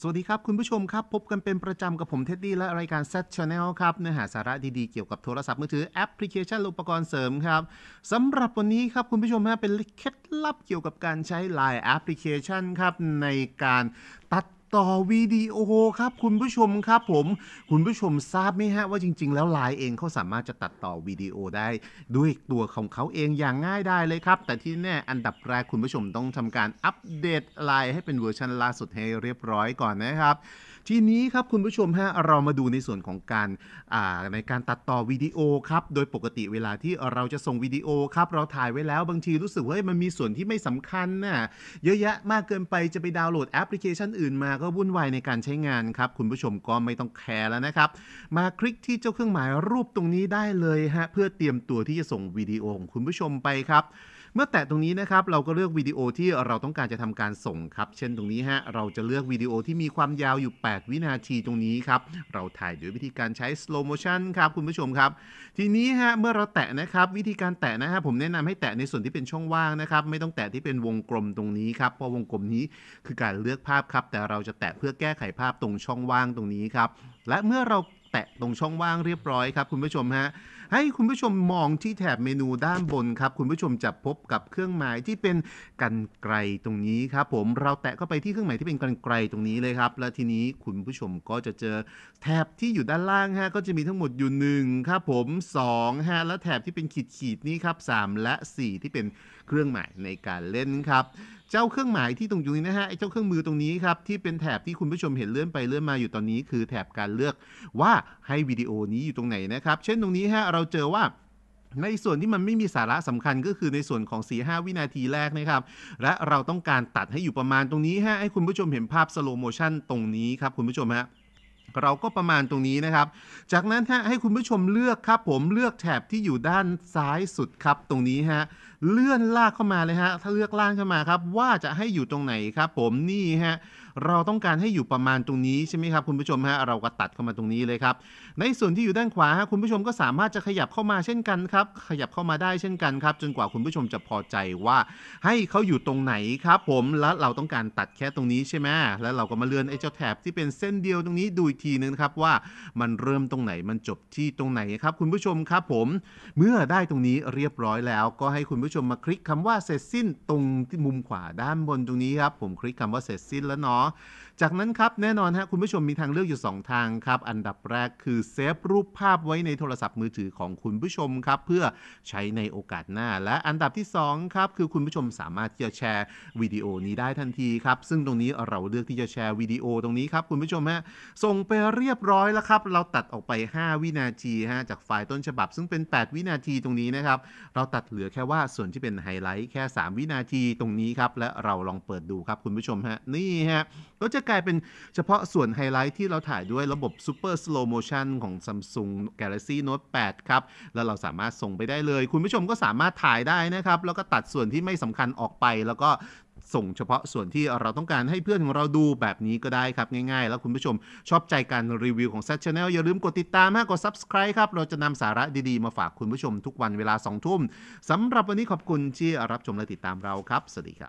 สวัสดีครับ คุณผู้ชมครับ พบกันเป็นประจำกับผมเท็ดดี้และรายการ Set Channel ครับ เนื้อหาสาระดีๆ เกี่ยวกับโทรศัพท์มือถือแอปพลิเคชันอุปกรณ์เสริมครับ สำหรับวันนี้ครับ คุณผู้ชมฮะเป็นเคล็ดลับเกี่ยวกับการใช้ Line แอปพลิเคชันครับในการตัดต่อวิดีโอครับคุณผู้ชมครับผม คุณผู้ชมทราบไหมฮะว่าจริง ๆแล้วไลน์เองเขาสามารถจะตัดต่อวิดีโอได้ ด้วยตัวของเขาเองอย่างง่ายได้เลยครับ แต่ที่แน่อันดับแรกคุณผู้ชมต้องทำการอัปเดตไลน์ให้เป็นเวอร์ชันล่าสุดให้เรียบร้อยก่อนนะครับทีนี้ครับ คุณผู้ชมฮะเรามาดูในส่วนของการ ในการตัดต่อวิดีโอครับ โดยปกติเวลาที่เราจะส่งวิดีโอครับ เราถ่ายไว้แล้วบางทีรู้สึกว่ามันมีส่วนที่ไม่สำคัญนะ่ะเยอะแยะมากเกินไป จะไปดาวน์โหลดแอปพลิเคชันอื่นมา ก็วุ่นวายในการใช้งานครับ คุณผู้ชมก็ไม่ต้องแคร์แล้วนะครับ มาคลิกที่เจ้าเครื่องหมายรูปตรงนี้ได้เลยฮะเพื่อเตรียมตัวที่จะส่งวิดีโอของคุณผู้ชมไปครับเมื่อแตะตรงนี้นะครับ เราก็เลือกวิดีโอที่เราต้องการจะทำการส่งครับ เช่นตรงนี้ฮะเราจะเลือกวิดีโอที่มีความยาวอยู่ 8 วินาทีตรงนี้ครับ เราถ่าย้วยวิธีการใช้ slow motion ครับคุณผู้ชมครับ ทีนี้ฮะเมื่อเราแตะนะครับวิธีการแตะนะฮะผมแนะนำให้แตะในส่วนที่เป็นช่องว่างนะครับไม่ต้องแตะที่เป็นวงกลมตรงนี้ครับ เพราะวงกลมนี้คือการเลือกภาพครับแต่เราจะแตะเพื่อแก้ไขภาพตรงช่องว่างตรงนี้ครับและเมื่อเราแตะตรงช่องว่างเรียบร้อยครับคุณผู้ชมฮะให้คุณผู้ชมมองที่แถบเมนูด้านบนครับคุณผู้ชมจะพบกับเครื่องหมายที่เป็นกันไกลตรงนี้ครับผมเราแตะเข้าไปที่เครื่องหมายที่เป็นกันไกลตรงนี้เลยครับ และทีนี้คุณผู้ชมก็จะเจอแถบที่อยู่ด้านล่างฮะก็จะมีทั้งหมดอยู่ 1ครับผม2ฮะและแถบที่เป็นขีดขีดนี้ครับ 3 และ 4 ที่เป็นเครื่องหมายในการเล่นครับเจ้าเครื่องหมายที่ตรงอยู่นี้นะฮะไอ้เจ้าเครื่องมือตรงนี้ครับที่เป็นแถบที่คุณผู้ชมเห็นเลื่อนไปเลื่อนมาอยู่ตอนนี้ คือแถบการเลือกว่าให้วิดีโอนี้อยู่ตรงไหนนะครับ เช่นตรงนี้ฮะเราเจอว่าในส่วนที่มันไม่มีสาระสำคัญก็คือในส่วนของ 4 5 วินาทีแรกนะครับ และเราต้องการตัดให้อยู่ประมาณตรงนี้ฮะให้คุณผู้ชมเห็นภาพสโลโมชันตรงนี้ครับคุณผู้ชมฮะเราก็ประมาณตรงนี้นะครับ จากนั้นฮะให้คุณผู้ชมเลือกครับ ผมเลือกแถบที่อยู่ด้านซ้ายสุดครับ ตรงนี้ฮะเลื่อนลากเข้ามาเลยฮะ ถ้าเลือกลากเข้ามาครับว่าจะให้อยู่ตรงไหนครับผมนี่ฮะเราต้องการให้อยู่ประมาณตรงนี้ใช่ไหมครับคุณผู้ชมฮะเราก็ตัดเข้ามาตรงนี้เลยครับในส่วนที่อยู่ด้านขวาฮะคุณผู้ชมก็สามารถจะขยับเข้ามาเช่นกันครับ ขยับเข้ามาได้เช่นกันครับจนกว่าคุณผู้ชมจะพอใจว่าให้เขาอยู่ตรงไหนครับผมแล้วเราต้องการตัดแค่ตรงนี้ใช่ไหมแล้วเราก็มาเลื่อนไอ้เจ้าแถบที่เป็นเส้นเดียวตรงนี้ดูอีกทีนึงครับว่ามันเริ่มตรงไหนมันจบที่ตรงไหนครับคุณผู้ชมครับผมเมื่อได้ตรงนี้เรียบร้อยแล้วก็ให้คุณผู้ชมมาคลิกคำว่าเสร็จสิ้นตรงที่มุมขวาด้านบนตรงนี้ครับ ผมคลิกคำว่าเสร็จสิ้นแล้วเนาะจากนั้นครับแน่นอนฮะคุณผู้ชมมีทางเลือกอยู่ 2 ทางครับอันดับแรกคือเซฟรูปภาพไว้ในโทรศัพท์มือถือของคุณผู้ชมครับเพื่อใช้ในโอกาสหน้า และอันดับที่ 2ครับคือคุณผู้ชมสามารถที่จะแชร์วิดีโอนี้ได้ทันทีครับซึ่งตรงนี้เราเลือกที่จะแชร์วิดีโอตรงนี้ครับคุณผู้ชมฮะส่งไปเรียบร้อยแล้วครับเราตัดออกไป 5 วินาทีฮะจากไฟล์ต้นฉบับซึ่งเป็น 8 วินาทีตรงนี้นะครับเราตัดเหลือแค่ว่าส่วนที่เป็นไฮไลท์แค่ 3 วินาทีตรงนี้ครับและเราลองเปิดดูครับคุณผู้ชมฮะนี่ฮะก็จะกลายเป็นเฉพาะส่วนไฮไลท์ที่เราถ่ายด้วยระบบซ u เปอร์สโลโมชันของ Samsung Galaxy Note 8 ครับ แล้วเราสามารถส่งไปได้เลย คุณผู้ชมก็สามารถถ่ายได้นะครับ แล้วก็ตัดส่วนที่ไม่สำคัญออกไป แล้วก็ส่งเฉพาะส่วนที่เราต้องการให้เพื่อนของเราดูแบบนี้ก็ได้ครับ ง่าย ๆ แล้วคุณผู้ชมชอบใจการรีวิวของ s ซ t Channel อย่าลืมกดติดตามมากกด Subscribe ครับ เราจะนำสาระดีๆ มาฝากคุณผู้ชมทุกวันเวลา 2 ทุ่มสำหรับวันนี้ขอบคุณที่รับชมและติดตามเราครับสวัสดีครับ